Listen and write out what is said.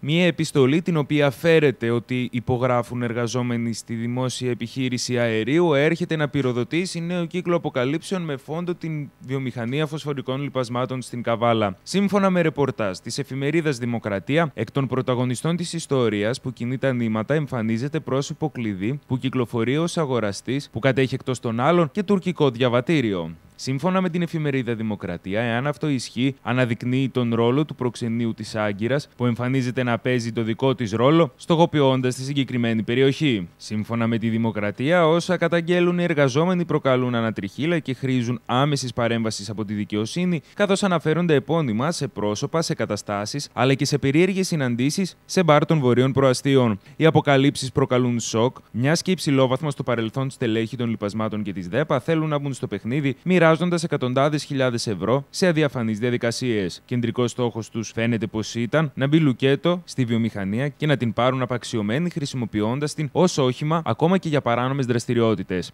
Μία επιστολή την οποία φέρεται ότι υπογράφουν εργαζόμενοι στη δημόσια επιχείρηση αερίου έρχεται να πυροδοτήσει νέο κύκλο αποκαλύψεων με φόντο την βιομηχανία φωσφορικών λιπασμάτων στην Καβάλα. Σύμφωνα με ρεπορτάζ της εφημερίδας Δημοκρατία, εκ των πρωταγωνιστών της ιστορίας που κινεί τα νήματα εμφανίζεται πρόσωπο κλειδί που κυκλοφορεί ως αγοραστής που κατέχει εκτός των άλλων και τουρκικό διαβατήριο. Σύμφωνα με την εφημερίδα Δημοκρατία, εάν αυτό ισχύει, αναδεικνύει τον ρόλο του προξενείου της Άγκυρας που εμφανίζεται να παίζει το δικό της ρόλο, στοχοποιώντας τη συγκεκριμένη περιοχή. Σύμφωνα με τη Δημοκρατία, όσα καταγγέλουν οι εργαζόμενοι προκαλούν ανατριχίλα και χρήζουν άμεσης παρέμβασης από τη δικαιοσύνη, καθώς αναφέρονται επώνυμα σε πρόσωπα, σε καταστάσεις αλλά και σε περίεργες συναντήσεις σε μπαρ των βορείων προαστίων. Οι αποκαλύψεις προκαλούν σοκ, μιας και υψηλόβαθμα στο παρελθόν στελέχη των λοιπασμάτων και της ΔΕΠΑ θέλουν να μπουν στο παιχνίδι, χρειάζοντας εκατοντάδες χιλιάδες ευρώ σε αδιαφανείς διαδικασίες. Κεντρικός στόχος τους φαίνεται πως ήταν να μπει λουκέτο στη βιομηχανία και να την πάρουν απαξιωμένη χρησιμοποιώντας την ως όχημα ακόμα και για παράνομες δραστηριότητες.